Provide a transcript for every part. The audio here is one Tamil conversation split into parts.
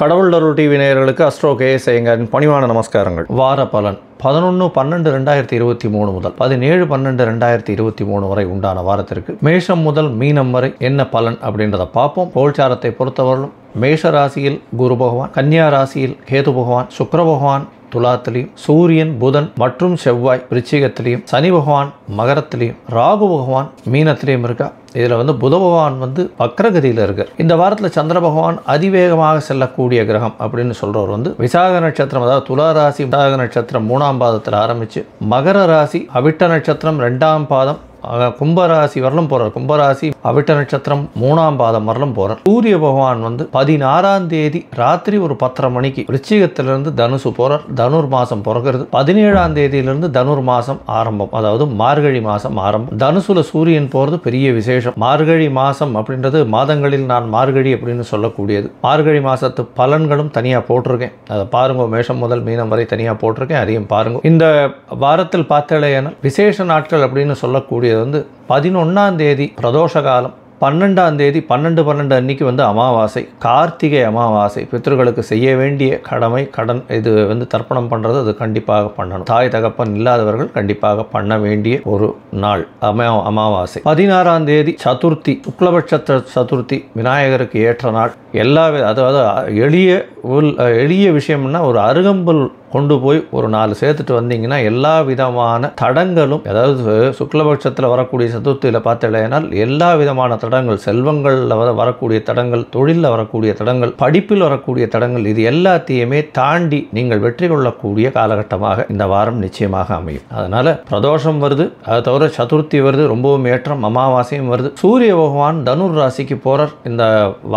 கடவுள் அருள் டிவி நேயர்களுக்கு அஸ்ட்ரோ கே எஸ் பணிவான நமஸ்காரங்கள் வார பலன் பதினொன்று பன்னெண்டு ரெண்டாயிரத்தி இருபத்தி மூணு முதல் பதினேழு பன்னெண்டு ரெண்டாயிரத்தி இருபத்தி மூணு வரை உண்டான வாரத்திற்கு மேஷம் முதல் மீனம் வரை என்ன பலன் அப்படின்றத பார்ப்போம் கோல்சாரத்தை பொறுத்தவரையும் மேஷ ராசியில் குரு பகவான் கன்னியா ராசியில் கேது பகவான் சுக்கர பகவான் துலாத்திலையும் சூரியன் புதன் மற்றும் செவ்வாய் விருச்சிகத்திலையும் சனி பகவான் மகரத்திலையும் ராகு பகவான் மீனத்திலையும் இருக்கா இதில் வந்து புத பகவான் வந்து வக்ரகதியில் இருக்கு இந்த வாரத்தில் சந்திர பகவான் அதிவேகமாக செல்லக்கூடிய கிரகம் அப்படின்னு சொல்கிறவர் வந்து விசாக நட்சத்திரம் அதாவது துலா ராசி விசாக நட்சத்திரம் மூணாம் பாதத்தில் ஆரம்பித்து மகர ராசி அவிட்ட நட்சத்திரம் ரெண்டாம் பாதம் கும்பராசி வரலும் போகிறார் கும்பராசி அவிட்ட நட்சத்திரம் மூணாம் பாதம் வரலும் போகிறார் சூரிய பகவான் வந்து பதினாறாம் தேதி ராத்திரி ஒரு பத்தரை மணிக்கு ரிச்சிகத்திலிருந்து தனுசு போகிறார் தனுர் மாதம் பிறகுறது பதினேழாம் தேதியிலிருந்து தனுர் மாதம் ஆரம்பம் அதாவது மார்கழி மாதம் ஆரம்பம் தனுசுல சூரியன் போகிறது பெரிய விசேஷம் மார்கழி மாதம் அப்படின்றது மாதங்களில் நான் மார்கழி அப்படின்னு சொல்லக்கூடியது மார்கழி மாதத்து பலன்களும் தனியாக போட்டிருக்கேன் அதை பாருங்க மேஷம் முதல் மீனம் வரை தனியாக போட்டிருக்கேன் அதையும் பாருங்க இந்த வாரத்தில் பார்த்தாலே விசேஷ நாட்கள் அப்படின்னு சொல்லக்கூடிய வரக்கூடியது வந்து பதினொன்றாம் தேதி பிரதோஷ காலம் பன்னெண்டாம் தேதி பன்னெண்டு பன்னெண்டு அன்னைக்கு வந்து அமாவாசை கார்த்திகை அமாவாசை பித்தர்களுக்கு செய்ய வேண்டிய கடமை கடன் இது வந்து தர்ப்பணம் பண்ணுறது அது கண்டிப்பாக பண்ணணும் தாய் தகப்பன் இல்லாதவர்கள் கண்டிப்பாக பண்ண வேண்டிய ஒரு நாள் அமா அமாவாசை பதினாறாம் தேதி சதுர்த்தி சுக்லபட்ச சதுர்த்தி விநாயகருக்கு ஏற்ற நாள் எல்லா அதாவது எளிய உள் எளிய விஷயம்னா ஒரு அருகம்புல் கொண்டு போய் ஒரு நாலு சேர்த்துட்டு வந்தீங்கன்னா எல்லா விதமான தடங்களும் அதாவது சுக்லபட்சத்தில் வரக்கூடிய சதுர்த்தியில் பார்த்தீங்கன்னா எல்லா விதமான தடங்கள் செல்வங்களில் வர வரக்கூடிய தடங்கள் தொழிலில் வரக்கூடிய தடங்கள் படிப்பில் வரக்கூடிய தடங்கள் இது எல்லாத்தையுமே தாண்டி நீங்கள் வெற்றி கொள்ளக்கூடிய காலகட்டமாக இந்த வாரம் நிச்சயமாக அமையும் அதனால் பிரதோஷம் வருது அதை தவிர சதுர்த்தி வருது ரொம்பவும் ஏற்றம் அமாவாசையும் வருது சூரிய பகவான் தனுர் ராசிக்கு போகிறார் இந்த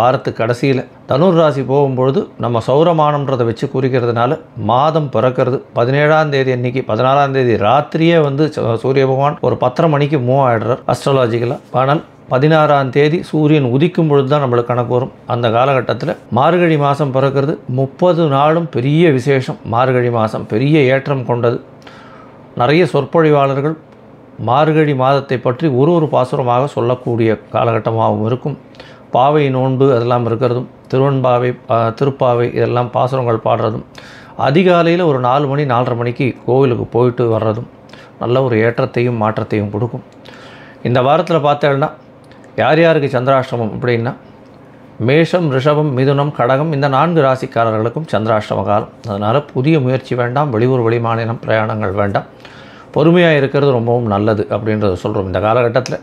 வாரத்து கடைசி ராசியில் தனுர் ராசி போகும்பொழுது நம்ம சௌரமானம்ன்றதை வச்சு குறிக்கிறதுனால மாதம் பிறக்கிறது பதினேழாம் தேதி அன்னைக்கு பதினாலாம் தேதி ராத்திரியே வந்து சூரிய பகவான் ஒரு பத்தரை மணிக்கு மூவ் ஆகிடுறார் அஸ்ட்ராலஜிக்கலாக ஆனால் பதினாறாம் தேதி சூரியன் உதிக்கும் பொழுது தான் நம்மளுக்கு கணக்கு வரும் அந்த காலகட்டத்தில் மார்கழி மாதம் பிறக்கிறது முப்பது நாளும் பெரிய விசேஷம் மார்கழி மாதம் பெரிய ஏற்றம் கொண்டது நிறைய சொற்பொழிவாளர்கள் மார்கழி மாதத்தை பற்றி ஒரு ஒரு பாசுரமாக சொல்லக்கூடிய காலகட்டமாகவும் இருக்கும் பாவை நோன்பு அதெல்லாம் இருக்கிறதும் திருவன்பாவை திருப்பாவை இதெல்லாம் பாசுரங்கள் பாடுறதும் அதிகாலையில் ஒரு நாலு மணி நாலரை மணிக்கு கோவிலுக்கு போயிட்டு வர்றதும் நல்ல ஒரு ஏற்றத்தையும் மாற்றத்தையும் கொடுக்கும் இந்த வாரத்தில் பார்த்தேன்னா யார் யாருக்கு சந்திராஷ்டமம் அப்படின்னா மேஷம் ரிஷபம் மிதுனம் கடகம் இந்த நான்கு ராசிக்காரர்களுக்கும் சந்திராஷ்டம காலம் அதனால் புதிய முயற்சி வேண்டாம் வெளியூர் மாநிலம் பிரயாணங்கள் வேண்டாம் பொறுமையாக இருக்கிறது ரொம்பவும் நல்லது அப்படின்றத சொல்கிறோம் இந்த காலகட்டத்தில்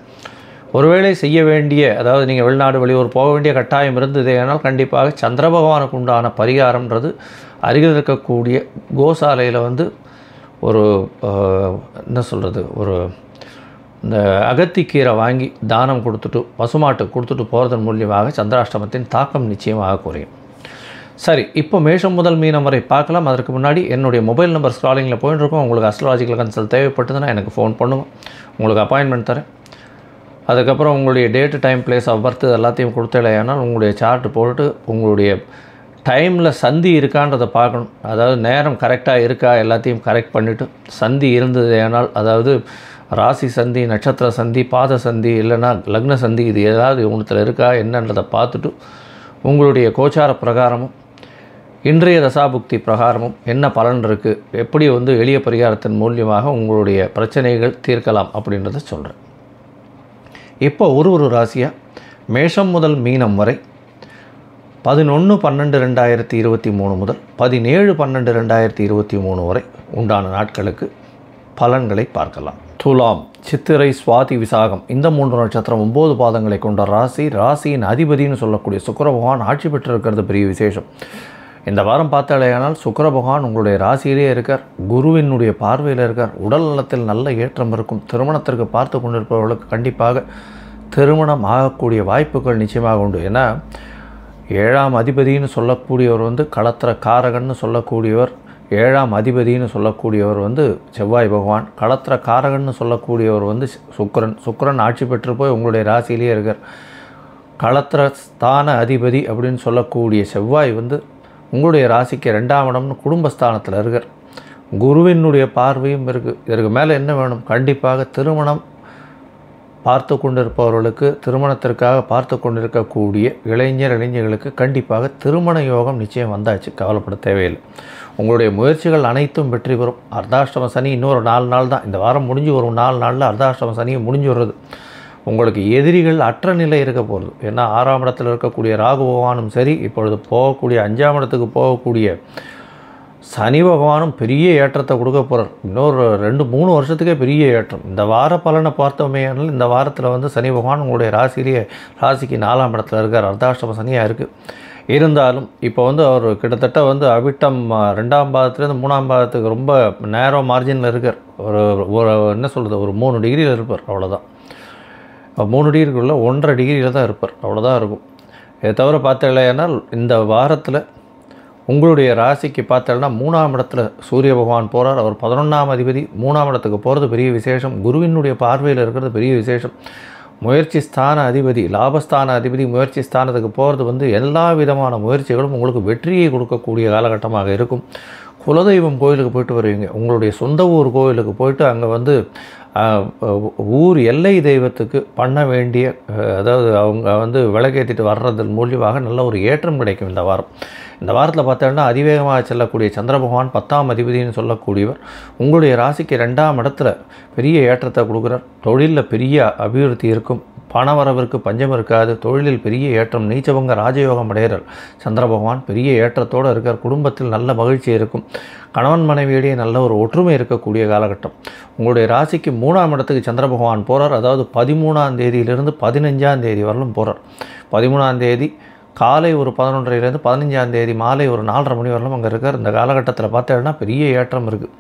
ஒருவேளை செய்ய வேண்டிய அதாவது நீங்கள் வெளிநாடு வெளியூர் போக வேண்டிய கட்டாயம் இருந்தது ஏனால் கண்டிப்பாக சந்திர பகவானுக்கு உண்டான பரிகாரம்ன்றது அருகில் இருக்கக்கூடிய கோசாலையில் வந்து ஒரு என்ன சொல்கிறது ஒரு இந்த அகத்திக்கீரை வாங்கி தானம் கொடுத்துட்டு பசுமாட்டுக்கு கொடுத்துட்டு போகிறதன் மூலியமாக சந்திராஷ்டமத்தின் தாக்கம் நிச்சயமாக குறையும் சரி இப்போ மேஷம் முதல் மீனம் வரை பார்க்கலாம் அதற்கு முன்னாடி என்னுடைய மொபைல் நம்பர் ஸ்க்ராலிங்கில் போயின்னு உங்களுக்கு அஸ்ட்ராலஜிக்கல் கன்சல்ட் தேவைப்பட்டதுன்னா எனக்கு ஃபோன் பண்ணுவோம் உங்களுக்கு அப்பாயின்மெண்ட் தரேன் அதுக்கப்புறம் உங்களுடைய date time place of birth எல்லாத்தையும் கொடுத்தலையானால் உங்களுடைய சார்ட்டு போட்டு உங்களுடைய டைமில் சந்தி இருக்கான்றதை பார்க்கணும் அதாவது நேரம் கரெக்டாக இருக்கா எல்லாத்தையும் கரெக்ட் பண்ணிவிட்டு சந்தி இருந்தது ஏனால் அதாவது ராசி சந்தி நட்சத்திர சந்தி பாத சந்தி இல்லைன்னா லக்ன சந்தி இது ஏதாவது ஒன்றத்தில் இருக்கா என்னன்றதை பார்த்துட்டு உங்களுடைய கோச்சார பிரகாரமும் இன்றைய தசாபுக்தி பிரகாரமும் என்ன பலன் இருக்குது எப்படி வந்து எளிய பரிகாரத்தின் மூலியமாக உங்களுடைய பிரச்சனைகள் தீர்க்கலாம் அப்படின்றத சொல்கிறேன் இப்போ ஒரு ஒரு ராசியாக மேஷம் முதல் மீனம் வரை பதினொன்று பன்னெண்டு ரெண்டாயிரத்தி இருபத்தி மூணு முதல் பதினேழு பன்னெண்டு ரெண்டாயிரத்தி இருபத்தி மூணு வரை உண்டான நாட்களுக்கு பலன்களை பார்க்கலாம் துலாம் சித்திரை சுவாதி விசாகம் இந்த மூன்று நட்சத்திரம் ஒம்பது பாதங்களை கொண்ட ராசி ராசியின் அதிபதினு சொல்லக்கூடிய சுக்கர பகவான் ஆட்சி பெற்றிருக்கிறது பெரிய விசேஷம் இந்த வாரம் பார்த்தாலேயானால் சுக்கர பகவான் உங்களுடைய ராசியிலே இருக்கார் குருவினுடைய பார்வையில் இருக்கார் உடல் நலத்தில் நல்ல ஏற்றம் இருக்கும் திருமணத்திற்கு பார்த்து கொண்டிருப்பவர்களுக்கு கண்டிப்பாக திருமணம் ஆகக்கூடிய வாய்ப்புகள் நிச்சயமாக உண்டு ஏன்னா ஏழாம் அதிபதினு சொல்லக்கூடியவர் வந்து களத்திர காரகன்னு சொல்லக்கூடியவர் ஏழாம் அதிபதினு சொல்லக்கூடியவர் வந்து செவ்வாய் பகவான் களத்திர காரகன்னு சொல்லக்கூடியவர் வந்து சுக்கரன் சுக்கரன் ஆட்சி பெற்று போய் உங்களுடைய ராசியிலேயே இருக்கார் களத்திர ஸ்தான அதிபதி அப்படின்னு சொல்லக்கூடிய செவ்வாய் வந்து உங்களுடைய ராசிக்கு ரெண்டாம் இடம்னு குடும்பஸ்தானத்தில் இருக்கிற குருவினுடைய பார்வையும் இருக்குது இதற்கு மேலே என்ன வேணும் கண்டிப்பாக திருமணம் பார்த்து கொண்டிருப்பவர்களுக்கு திருமணத்திற்காக பார்த்து கொண்டிருக்கக்கூடிய இளைஞர் இளைஞர்களுக்கு கண்டிப்பாக திருமண யோகம் நிச்சயம் வந்தாச்சு கவலைப்பட தேவையில்லை உங்களுடைய முயற்சிகள் அனைத்தும் வெற்றி பெறும் அர்த்தாஷ்டம சனி இன்னொரு நாலு நாள் தான் இந்த வாரம் முடிஞ்சு ஒரு நாலு நாளில் அர்த்தாஷ்டம சனியும் முடிஞ்சு வருது உங்களுக்கு எதிரிகள் அற்ற நிலை இருக்க போகிறது ஏன்னா ஆறாம் இடத்தில் இருக்கக்கூடிய ராகு பகவானும் சரி இப்பொழுது போகக்கூடிய அஞ்சாம் இடத்துக்கு போகக்கூடிய சனி பகவானும் பெரிய ஏற்றத்தை கொடுக்க போகிறார் இன்னொரு ரெண்டு மூணு வருஷத்துக்கே பெரிய ஏற்றம் இந்த வார பலனை பார்த்தோமே இந்த வாரத்தில் வந்து சனி பகவான் உங்களுடைய ராசியிலேயே ராசிக்கு நாலாம் இடத்துல இருக்கார் அர்த்தாஷ்டம சனியாக இருக்குது இருந்தாலும் இப்போ வந்து அவர் கிட்டத்தட்ட வந்து அவிட்டம் ரெண்டாம் பாதத்துலேருந்து மூணாம் பாதத்துக்கு ரொம்ப நேரோ மார்ஜினில் இருக்கார் ஒரு ஒரு என்ன சொல்கிறது ஒரு மூணு டிகிரியில் இருப்பார் அவ்வளோதான் மூணு டிகிரிக்குள்ளே ஒன்றரை டிகிரியில் தான் இருப்பார் அவ்வளோதான் இருக்கும் இதை தவிர பார்த்தீங்களேனால் இந்த வாரத்தில் உங்களுடைய ராசிக்கு பார்த்தோம்னா மூணாம் இடத்துல சூரிய பகவான் போகிறார் அவர் பதினொன்றாம் அதிபதி மூணாம் இடத்துக்கு போகிறது பெரிய விசேஷம் குருவினுடைய பார்வையில் இருக்கிறது பெரிய விசேஷம் முயற்சி ஸ்தான அதிபதி லாபஸ்தான அதிபதி முயற்சி ஸ்தானத்துக்கு போகிறது வந்து எல்லா விதமான முயற்சிகளும் உங்களுக்கு வெற்றியை கொடுக்கக்கூடிய காலகட்டமாக இருக்கும் குலதெய்வம் கோயிலுக்கு போயிட்டு வருவீங்க உங்களுடைய சொந்த ஊர் கோயிலுக்கு போயிட்டு அங்கே வந்து ஊர் எல்லை தெய்வத்துக்கு பண்ண வேண்டிய அதாவது அவங்க வந்து விளக்கேற்றிட்டு வர்றதன் மூலியமாக நல்ல ஒரு ஏற்றம் கிடைக்கும் இந்த வாரம் இந்த வாரத்தில் பார்த்தோம்னா அதிவேகமாக செல்லக்கூடிய சந்திர பகவான் பத்தாம் அதிபதினு சொல்லக்கூடியவர் உங்களுடைய ராசிக்கு ரெண்டாம் இடத்துல பெரிய ஏற்றத்தை கொடுக்குறார் தொழிலில் பெரிய அபிவிருத்தி இருக்கும் பணவரவிற்கு பஞ்சம் இருக்காது தொழிலில் பெரிய ஏற்றம் நீச்சவங்க ராஜயோகம் அடைகிறார் சந்திர பகவான் பெரிய ஏற்றத்தோடு இருக்கார் குடும்பத்தில் நல்ல மகிழ்ச்சி இருக்கும் கணவன் மனைவியிடையே நல்ல ஒரு ஒற்றுமை இருக்கக்கூடிய காலகட்டம் உங்களுடைய ராசிக்கு மூணாம் இடத்துக்கு சந்திர பகவான் போகிறார் அதாவது பதிமூணாம் தேதியிலிருந்து பதினஞ்சாம் தேதி வரலும் போகிறார் பதிமூணாம் தேதி காலை ஒரு பதினொன்றையிலேருந்து பதினஞ்சாம் தேதி மாலை ஒரு நாலரை மணி வரலும் அங்கே இருக்கார் இந்த காலகட்டத்தில் பார்த்தேன்னா பெரிய ஏற்றம் இருக்குது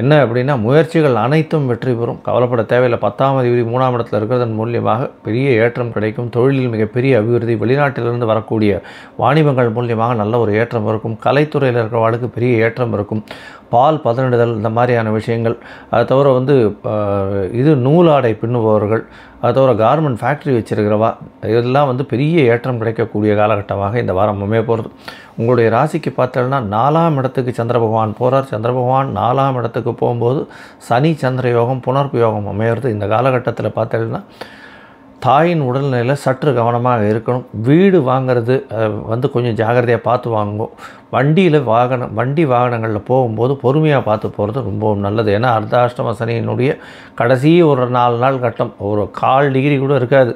என்ன அப்படின்னா முயற்சிகள் அனைத்தும் வெற்றி பெறும் கவலைப்பட தேவையில்லை பத்தாம் அதிபதி மூணாம் இடத்துல இருக்கிறதன் மூலியமாக பெரிய ஏற்றம் கிடைக்கும் தொழிலில் மிகப்பெரிய அபிவிருத்தி வெளிநாட்டிலிருந்து வரக்கூடிய வாணிபங்கள் மூலியமாக நல்ல ஒரு ஏற்றம் இருக்கும் கலைத்துறையில் இருக்கிறவர்களுக்கு பெரிய ஏற்றம் இருக்கும் பால் பதனிடுதல் இந்த மாதிரியான விஷயங்கள் அதை தவிர வந்து இது நூலாடை பின்னுபவர்கள் அது ஒரு கார்மெண்ட் ஃபேக்ட்ரி வச்சுருக்கிறவா இதெல்லாம் வந்து பெரிய ஏற்றம் கிடைக்கக்கூடிய காலகட்டமாக இந்த வாரம் அமைய போகிறது உங்களுடைய ராசிக்கு பார்த்தோம்னா நாலாம் இடத்துக்கு சந்திர பகவான் போகிறார் சந்திர பகவான் நாலாம் இடத்துக்கு போகும்போது சனி சந்திர யோகம் புனர்ப்பு யோகம் அமையிறது இந்த காலகட்டத்தில் பார்த்தோம்னா தாயின் உடல்நிலையில் சற்று கவனமாக இருக்கணும் வீடு வாங்கிறது வந்து கொஞ்சம் ஜாகிரதையாக பார்த்து வாங்குவோம் வண்டியில் வாகனம் வண்டி வாகனங்களில் போகும்போது பொறுமையாக பார்த்து போகிறது ரொம்பவும் நல்லது ஏன்னா அர்த்தாஷ்டம சனியினுடைய கடைசி ஒரு நாலு நாள் கட்டம் ஒரு கால் டிகிரி கூட இருக்காது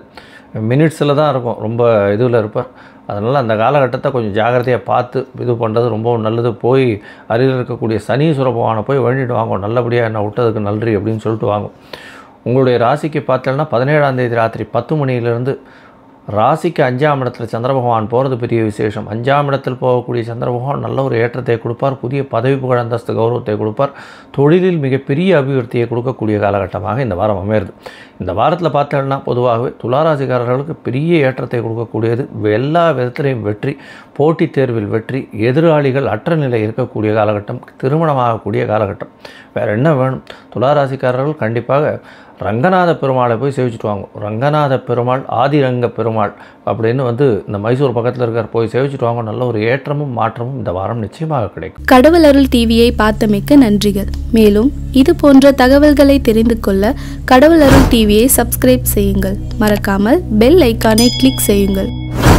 மினிட்ஸில் தான் இருக்கும் ரொம்ப இதில் இருப்பார் அதனால் அந்த காலகட்டத்தை கொஞ்சம் ஜாகிரதையாக பார்த்து இது பண்ணுறது ரொம்பவும் நல்லது போய் அருகில் இருக்கக்கூடிய சனி சுரபமான போய் வழிட்டு வாங்குவோம் நல்லபடியாக என்ன விட்டதுக்கு நன்றி அப்படின்னு சொல்லிட்டு வாங்குவோம் உங்களுடைய ராசிக்கு பார்த்தோன்னா பதினேழாம் தேதி ராத்திரி பத்து மணியிலிருந்து ராசிக்கு அஞ்சாம் இடத்துல சந்திர பகவான் போகிறது பெரிய விசேஷம் அஞ்சாம் இடத்தில் போகக்கூடிய சந்திர பகவான் நல்ல ஒரு ஏற்றத்தை கொடுப்பார் புதிய பதவி புகழ் அந்தஸ்து கௌரவத்தை கொடுப்பார் தொழிலில் மிகப்பெரிய அபிவிருத்தியை கொடுக்கக்கூடிய காலகட்டமாக இந்த வாரம் அமையிறது இந்த வாரத்தில் பார்த்தோம்னா பொதுவாகவே துளாராசிக்காரர்களுக்கு பெரிய ஏற்றத்தை கொடுக்கக்கூடியது எல்லா விதத்திலையும் வெற்றி போட்டித் தேர்வில் வெற்றி எதிராளிகள் அற்ற நிலை இருக்கக்கூடிய காலகட்டம் திருமணமாகக்கூடிய காலகட்டம் வேறு என்ன வேணும் துளாராசிக்காரர்கள் கண்டிப்பாக ரங்கநாத பெருமாளை போய் சேவிச்சுட்டு வாங்க ரங்கநாத பெருமாள் ஆதிரங்க பெருமாள் அப்படின்னு வந்து இந்த மைசூர் பக்கத்தில் இருக்கிற போய் சேவிச்சுட்டு வாங்க நல்ல ஒரு ஏற்றமும் மாற்றமும் இந்த வாரம் நிச்சயமாக கிடைக்கும் கடவுள் அருள் டிவியை பார்த்தமைக்க நன்றிகள் மேலும் இது போன்ற தகவல்களை தெரிந்து கொள்ள கடவுள் அருள் டிவியை சப்ஸ்கிரைப் செய்யுங்கள் மறக்காமல் பெல் ஐக்கானை கிளிக் செய்யுங்கள்